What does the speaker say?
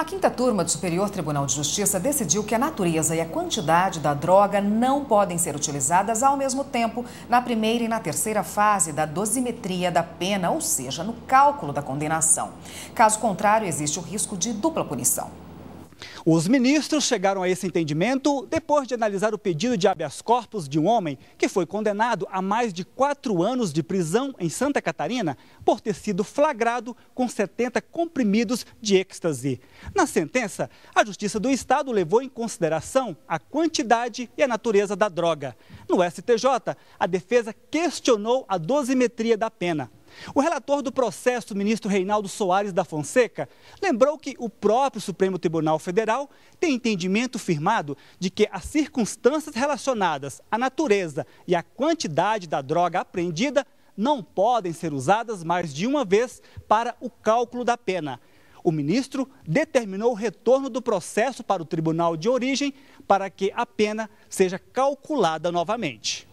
A quinta turma do Superior Tribunal de Justiça decidiu que a natureza e a quantidade da droga não podem ser utilizadas ao mesmo tempo na primeira e na terceira fase da dosimetria da pena, ou seja, no cálculo da condenação. Caso contrário, existe o risco de dupla punição. Os ministros chegaram a esse entendimento depois de analisar o pedido de habeas corpus de um homem que foi condenado a mais de quatro anos de prisão em Santa Catarina por ter sido flagrado com 70 comprimidos de êxtase. Na sentença, a Justiça do Estado levou em consideração a quantidade e a natureza da droga. No STJ, a defesa questionou a dosimetria da pena. O relator do processo, ministro Reinaldo Soares da Fonseca, lembrou que o próprio Supremo Tribunal Federal tem entendimento firmado de que as circunstâncias relacionadas à natureza e à quantidade da droga apreendida não podem ser usadas mais de uma vez para o cálculo da pena. O ministro determinou o retorno do processo para o tribunal de origem para que a pena seja calculada novamente.